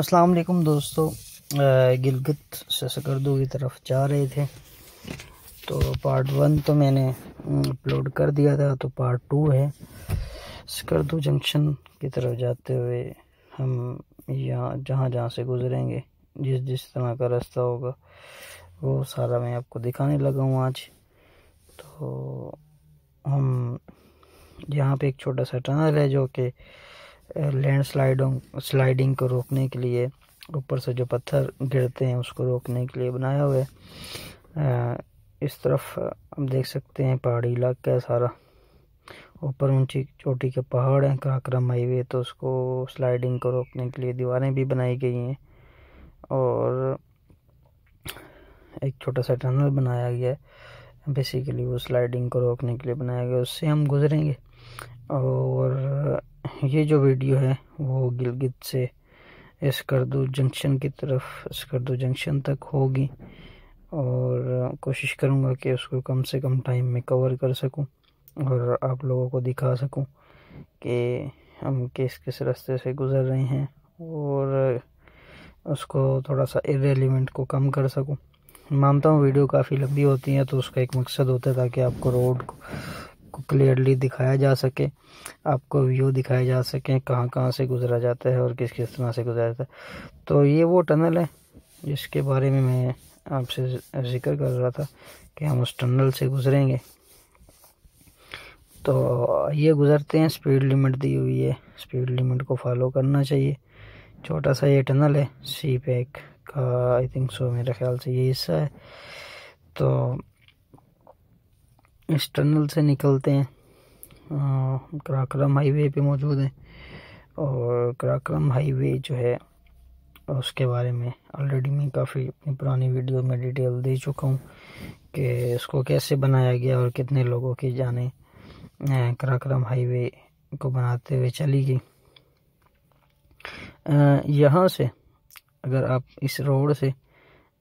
अस्सलाम वालेकुम दोस्तों गिलगित से सकरदू की तरफ जा रहे थे तो पार्ट वन तो मैंने अपलोड कर दिया था तो पार्ट टू है सकरदू जंक्शन की तरफ जाते हुए हम यहाँ जहाँ जहाँ से गुजरेंगे जिस जिस तरह का रास्ता होगा वो सारा मैं आपको दिखाने लगा हूँ आज तो हम यहाँ पे एक छोटा सा टनल है जो कि लैंड स्लाइडों स्लाइडिंग को रोकने के लिए ऊपर से जो पत्थर गिरते हैं उसको रोकने के लिए बनाया हुआ है इस तरफ हम देख सकते हैं पहाड़ी इलाका है सारा ऊपर ऊंची चोटी के पहाड़ हैं काकरम हाईवे तो उसको स्लाइडिंग को रोकने के लिए दीवारें भी बनाई गई हैं और एक छोटा सा टनल बनाया गया है बेसिकली वो स्लाइडिंग को रोकने के लिए बनाया गया उससे हम गुजरेंगे और ये जो वीडियो है वो गिलगित से इसकर्दू जंक्शन की तरफ इसकर्दू जंक्शन तक होगी और कोशिश करूँगा कि उसको कम से कम टाइम में कवर कर सकूँ और आप लोगों को दिखा सकूँ कि हम किस किस रास्ते से गुज़र रहे हैं और उसको थोड़ा सा एलिमेंट को कम कर सकूँ मानता हूँ वीडियो काफ़ी लंबी होती है तो उसका एक मकसद होता है ताकि आपको रोड आपको क्लियरली दिखाया जा सके आपको व्यू दिखाया जा सके कहाँ कहाँ से गुजरा जाता है और किस किस तरह से गुजरा जाता है तो ये वो टनल है जिसके बारे में मैं आपसे जिक्र कर रहा था कि हम उस टनल से गुजरेंगे तो ये गुज़रते हैं स्पीड लिमिट दी हुई है स्पीड लिमिट को फॉलो करना चाहिए छोटा सा ये टनल है सी पैक का आई थिंक सो मेरे ख्याल से ये हिस्सा है तो एक्सटर्नल से निकलते हैं कराक्रम हाईवे पे मौजूद हैं और कराक्रम हाईवे जो है उसके बारे में ऑलरेडी मैं काफ़ी अपनी पुरानी वीडियो में डिटेल दे चुका हूँ कि इसको कैसे बनाया गया और कितने लोगों की जाने कराक्रम हाईवे को बनाते हुए चली गई यहाँ से अगर आप इस रोड से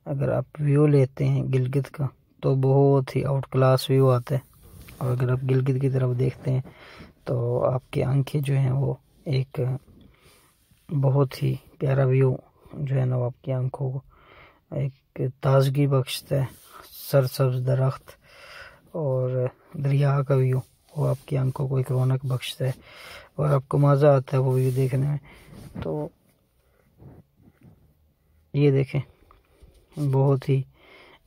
अगर आप व्यू लेते हैं गिलगित का तो बहुत ही आउट क्लास व्यू आते हैं और अगर आप गिलगित की तरफ देखते हैं तो आपकी आंखें जो हैं वो एक बहुत ही प्यारा व्यू जो है ना वो आपकी आंखों को एक ताजगी बख्शता है सरसब्ज दरख्त और दरिया का व्यू वो आपकी आंखों को एक रौनक बख्शता है और आपको मज़ा आता है वो व्यू देखने में तो ये देखें बहुत ही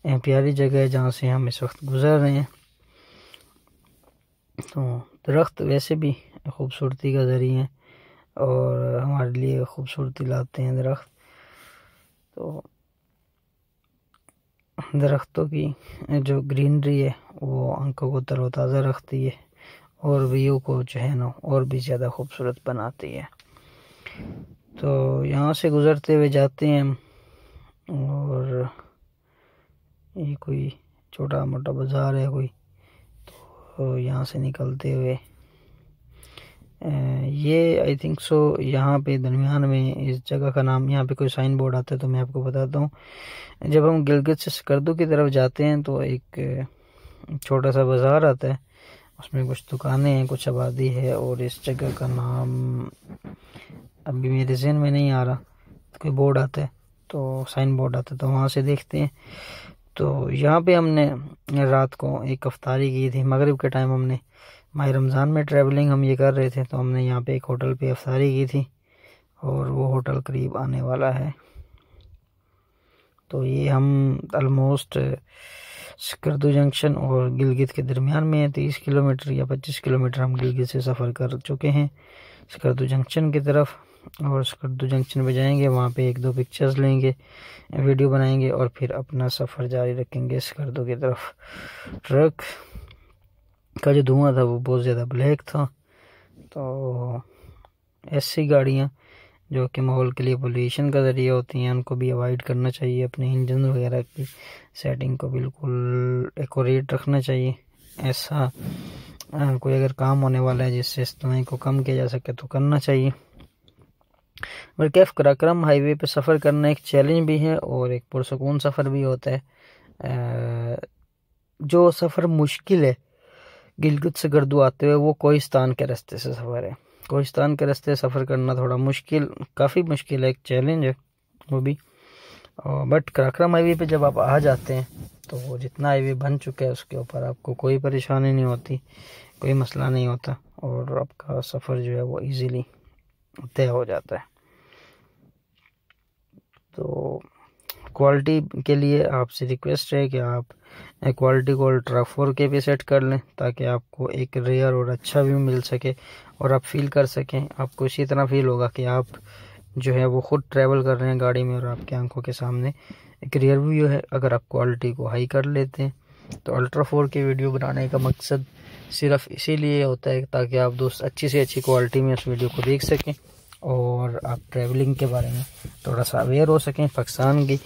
प्यारी जगह है जहाँ से हम इस वक्त गुज़र रहे हैं तो दरख्त वैसे भी खूबसूरती का ज़रिए हैं और हमारे लिए खूबसूरती लाते हैं दरख्त तो दरख्तों की जो ग्रीनरी है वो आंखों को तरोताज़ा रखती है और व्यू को जो है ना और भी ज़्यादा खूबसूरत बनाती है तो यहाँ से गुज़रते हुए जाते हैं हम और ये कोई छोटा मोटा बाज़ार है कोई तो यहाँ से निकलते हुए ये आई थिंक सो यहाँ पे दरमियान में इस जगह का नाम यहाँ पे कोई साइन बोर्ड आता है तो मैं आपको बताता हूँ जब हम गिलगित से स्कर्दू की तरफ जाते हैं तो एक छोटा सा बाज़ार आता है उसमें कुछ दुकानें हैं कुछ आबादी है और इस जगह का नाम अभी मेरे जहन में नहीं आ रहा कोई बोर्ड आता है तो साइन बोर्ड आता है तो वहाँ से देखते हैं तो यहाँ पे हमने रात को एक अफ्तारी की थी मगरिब के टाइम हमने माह रमज़ान में ट्रैवलिंग हम ये कर रहे थे तो हमने यहाँ पे एक होटल पे अफ्तारी की थी और वो होटल करीब आने वाला है तो ये हम आलमोस्ट सिकरदू जंक्शन और गिलगित के दरमियान में तीस किलोमीटर या पच्चीस किलोमीटर हम गिलगित से सफ़र कर चुके हैं सिकरदू जंक्शन की तरफ और स्कर्दू दो जंक्शन पर जाएंगे वहाँ पे एक दो पिक्चर्स लेंगे वीडियो बनाएंगे और फिर अपना सफ़र जारी रखेंगे स्कर्दू की तरफ ट्रक का जो धुआँ था वो बहुत ज़्यादा ब्लैक था तो ऐसी गाड़ियाँ जो कि माहौल के लिए पोल्यूशन का जरिया होती हैं उनको भी अवॉइड करना चाहिए अपने इंजन वगैरह की सेटिंग को बिल्कुल एकोरेट रखना चाहिए ऐसा कोई अगर काम होने वाला है जिससे इस को कम किया जा सके तो करना चाहिए बरकैफ कराक्रम हाईवे पर सफ़र करना एक चैलेंज भी है और एक पुरसकून सफ़र भी होता है जो सफ़र मुश्किल है गिलगित से गर्दू आते हुए वो कोहिस्तान के रास्ते से सफ़र है कोहिस्तान के रास्ते सफ़र करना थोड़ा मुश्किल काफ़ी मुश्किल है एक चैलेंज है वो भी और बट कराक्रम हाईवे पे जब आप आ जाते हैं तो जितना हाईवे बन चुका है उसके ऊपर आपको कोई परेशानी नहीं होती कोई मसला नहीं होता और आपका सफ़र जो है वो ईज़िली तय हो जाता है तो क्वालिटी के लिए आपसे रिक्वेस्ट है कि आप क्वालिटी को अल्ट्रा फोर के भी सेट कर लें ताकि आपको एक रेयर और अच्छा व्यू मिल सके और आप फील कर सकें आपको इसी तरह फील होगा कि आप जो है वो ख़ुद ट्रैवल कर रहे हैं गाड़ी में और आपके आंखों के सामने एक रेयर व्यू है अगर आप क्वालिटी को हाई कर लेते हैं तो अल्ट्रा फोर के वीडियो बनाने का मकसद सिर्फ इसीलिए होता है ताकि आप दोस्त अच्छी से अच्छी क्वालिटी में उस वीडियो को देख सकें और आप ट्रैवलिंग के बारे में थोड़ा सा अवेयर हो सकें पाकिस्तान की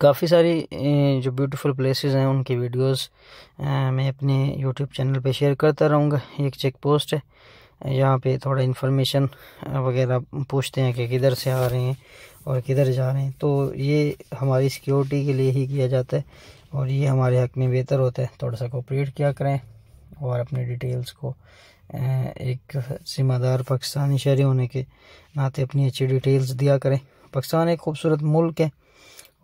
काफ़ी सारी जो ब्यूटीफुल प्लेसेस हैं उनकी वीडियोस मैं अपने यूट्यूब चैनल पे शेयर करता रहूँगा एक चेक पोस्ट है यहाँ पे थोड़ा इन्फॉर्मेशन वगैरह पूछते हैं कि किधर से आ रहे हैं और किधर जा रहे हैं तो ये हमारी सिक्योरिटी के लिए ही किया जाता है और ये हमारे हक में बेहतर होता है थोड़ा सा कोपरेट किया करें और अपनी डिटेल्स को एक जिम्मेदार पाकिस्तानी शहरी होने के नाते अपनी अच्छी डिटेल्स दिया करें पाकिस्तान एक खूबसूरत मुल्क है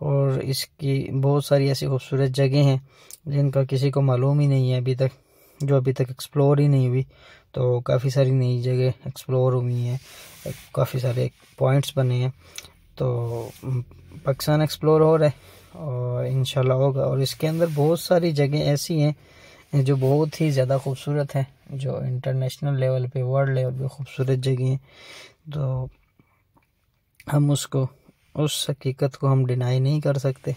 और इसकी बहुत सारी ऐसी खूबसूरत जगह हैं जिनका किसी को मालूम ही नहीं है अभी तक जो अभी तक एक्सप्लोर ही नहीं हुई तो काफ़ी सारी नई जगह एक्सप्लोर हुई हैं काफ़ी सारे पॉइंट्स बने हैं तो पाकिस्तान एक्सप्लोर हो रहा है और इन होगा और इसके अंदर बहुत सारी जगह ऐसी हैं जो बहुत ही ज़्यादा खूबसूरत है जो इंटरनेशनल लेवल पे वर्ल्ड लेवल पे खूबसूरत जगह है तो हम उसको उस हकीकत को हम डिनाई नहीं कर सकते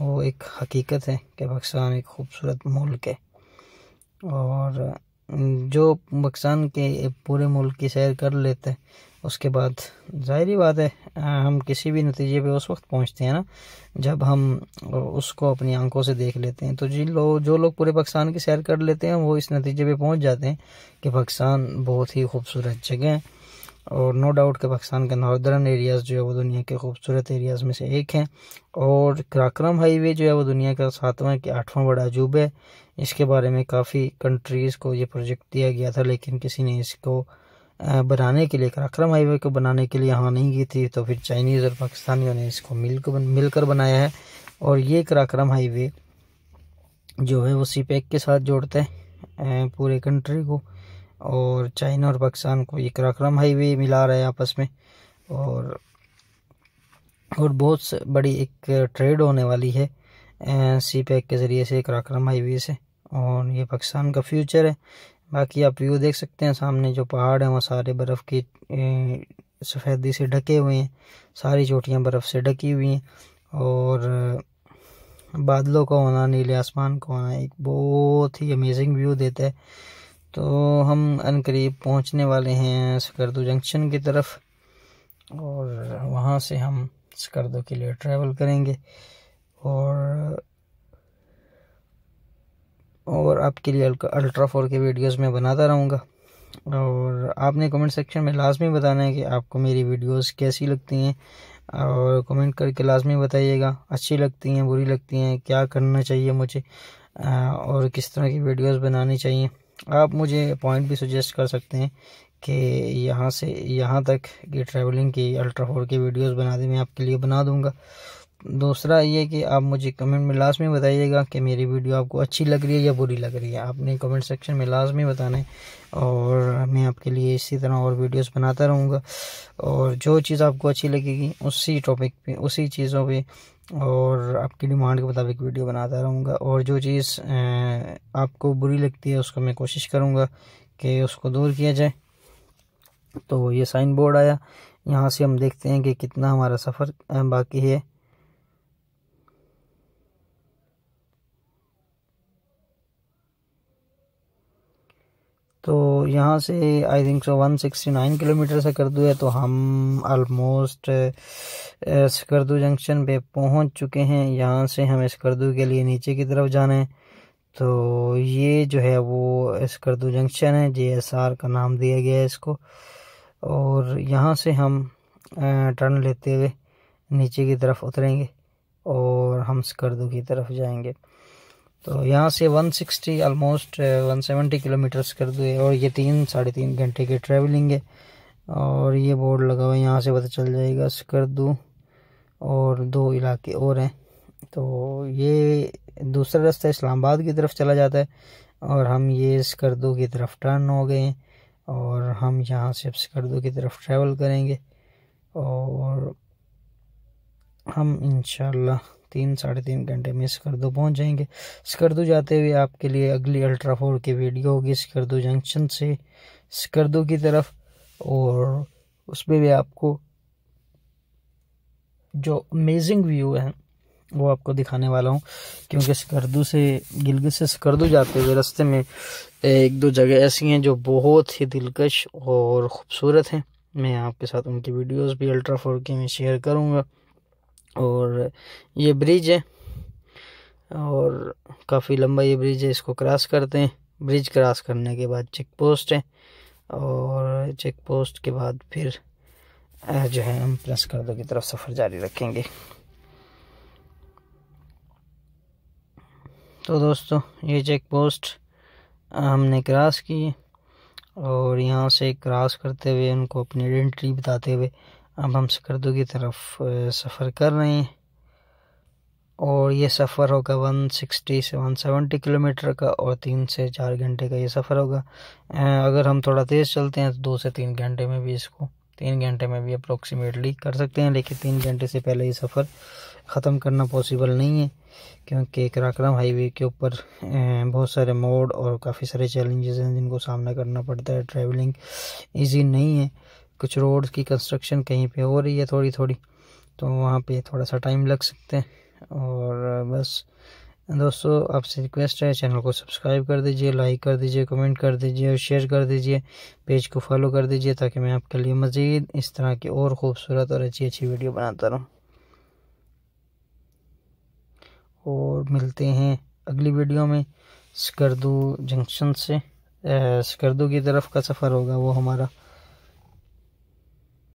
वो एक हकीकत है कि पाकिस्तान एक खूबसूरत मुल्क है और जो पाकिस्तान के पूरे मुल्क की सैर कर लेते हैं उसके बाद ज़ाहरी बात है हम किसी भी नतीजे पे उस वक्त पहुंचते हैं ना जब हम उसको अपनी आंखों से देख लेते हैं तो जिन लोग जो लोग पूरे पाकिस्तान की सैर कर लेते हैं वो इस नतीजे पे पहुंच जाते हैं कि पाकिस्तान बहुत ही खूबसूरत जगह है और नो डाउट कि पाकिस्तान के नॉर्दर्न एरियाज़ जो है वो दुनिया के खूबसूरत एरियाज़ में से एक हैं और कराक्रम हाईवे जो है वो दुनिया का सातवां के आठवां बड़ा अजूब है इसके बारे में काफ़ी कंट्रीज़ को ये प्रोजेक्ट दिया गया था लेकिन किसी ने इसको बनाने के लिए कराक्रम हाईवे को बनाने के लिए यहाँ नहीं की थी तो फिर चाइनीज़ और पाकिस्तानियों ने इसको मिल मिलकर बनाया है और ये कराक्रम हाईवे जो है वो सी पैक e के साथ जोड़ते हैं पूरे कंट्री को और चाइना और पाकिस्तान को ये कराक्रम हाईवे मिला रहा है आपस में और और बहुत बड़ी एक ट्रेड होने वाली है सी पैक e के ज़रिए से कराक्रम हाईवे से और ये पाकिस्तान का फ्यूचर है बाकी आप व्यू देख सकते हैं सामने जो पहाड़ हैं वो सारे बर्फ़ की सफ़ेदी से ढके हुए हैं सारी चोटियाँ बर्फ़ से ढकी हुई हैं और बादलों का होना नीले आसमान का होना एक बहुत ही अमेजिंग व्यू देता है तो हम अनकरीब पहुंचने वाले हैं सकरदू जंक्शन की तरफ और वहाँ से हम सकरदू के लिए ट्रैवल करेंगे और और आपके लिए अल्ट्रा फोर के वीडियोस में बनाता रहूँगा और आपने कमेंट सेक्शन में लाजमी बताना है कि आपको मेरी वीडियोस कैसी लगती हैं और कमेंट करके लाजमी बताइएगा अच्छी लगती हैं बुरी लगती हैं क्या करना चाहिए मुझे और किस तरह की वीडियोस बनानी चाहिए आप मुझे पॉइंट भी सजेस्ट कर सकते हैं कि यहाँ से यहाँ तक कि ट्रैवलिंग की अल्ट्रा फोर की वीडियोस बना दें मैं आपके लिए बना दूँगा दूसरा ये कि आप मुझे कमेंट में लाजमी बताइएगा कि मेरी वीडियो आपको अच्छी लग रही है या बुरी लग रही है आपने कमेंट सेक्शन में लाजमी बताना है और मैं आपके लिए इसी तरह और वीडियोस बनाता रहूँगा और जो चीज़ आपको अच्छी लगेगी उसी टॉपिक पे उसी चीज़ों पे और आपकी डिमांड के मुताबिक वीडियो बनाता रहूँगा और जो चीज़ आपको बुरी लगती है उसको मैं कोशिश करूँगा कि उसको दूर किया जाए तो ये साइन बोर्ड आया यहाँ से हम देखते हैं कि कितना हमारा सफ़र बाकी है तो यहाँ से I think so one sixty nine kilometre से करदू है तो हम आलमोस्ट स्कर्दू जंक्शन पे पहुँच चुके हैं यहाँ से हम स्कर्दू के लिए नीचे की तरफ जाना है तो ये जो है वो स्कर्दू जंक्शन है जे एस आर का नाम दिया गया है इसको और यहाँ से हम टर्न लेते हुए नीचे की तरफ उतरेंगे और हम स्कर्दू की तरफ जाएंगे तो यहाँ से 160 ऑलमोस्ट 170 किलोमीटर्स कर दिए और ये तीन साढ़े तीन घंटे की ट्रैवलिंग है और ये बोर्ड लगा हुआ है यहाँ से पता चल जाएगा स्कर्दू और दो इलाके और हैं तो ये दूसरा रास्ता इस्लामाबाद की तरफ चला जाता है और हम ये स्कर्दू की तरफ टर्न हो गए हैं और हम यहाँ से स्कर्दू की तरफ ट्रैवल करेंगे और हम इंशाल्लाह तीन साढ़े तीन घंटे में स्कर्दू पहुंच जाएंगे स्कर्दू जाते हुए आपके लिए अगली अल्ट्रा फोर की वीडियो होगी स्कर्दू जंक्शन से स्कर्दू की तरफ और उसमें भी आपको जो अमेजिंग व्यू है वो आपको दिखाने वाला हूँ क्योंकि स्कर्दू से गिलगित से स्कर्दू जाते हुए रास्ते में एक दो जगह ऐसी हैं जो बहुत ही दिलकश और ख़ूबसूरत हैं मैं आपके साथ उनकी वीडियोस भी अल्ट्रा फोर के में शेयर करूँगा और ये ब्रिज है और काफ़ी लंबा ये ब्रिज है इसको क्रॉस करते हैं ब्रिज क्रॉस करने के बाद चेक पोस्ट है और चेक पोस्ट के बाद फिर जो है हम प्रेस कर दो की तरफ सफ़र जारी रखेंगे तो दोस्तों ये चेक पोस्ट हमने क्रॉस की और यहाँ से क्रॉस करते हुए उनको अपनी आइडेंटिटी बताते हुए अब हम शकरदू की तरफ सफ़र कर रहे हैं और ये सफ़र होगा 160 से 170 किलोमीटर का और तीन से चार घंटे का ये सफ़र होगा अगर हम थोड़ा तेज़ चलते हैं तो दो से तीन घंटे में भी इसको तीन घंटे में भी अप्रोक्सीमेटली कर सकते हैं लेकिन तीन घंटे से पहले ये सफ़र ख़त्म करना पॉसिबल नहीं है क्योंकि कराक्रम हाईवे के ऊपर बहुत सारे मोड़ और काफ़ी सारे चैलेंजेस हैं जिनको सामना करना पड़ता है ट्रैवलिंग इजी नहीं है कुछ रोड की कंस्ट्रक्शन कहीं पे हो रही है थोड़ी थोड़ी तो वहाँ पे थोड़ा सा टाइम लग सकते हैं और बस दोस्तों आपसे रिक्वेस्ट है चैनल को सब्सक्राइब कर दीजिए लाइक कर दीजिए कमेंट कर दीजिए और शेयर कर दीजिए पेज को फॉलो कर दीजिए ताकि मैं आपके लिए मज़ीद इस तरह की और ख़ूबसूरत और अच्छी अच्छी वीडियो बनाता रहूँ और मिलते हैं अगली वीडियो में स्कर्दू जंक्शन से स्कर्दू की तरफ का सफ़र होगा वो हमारा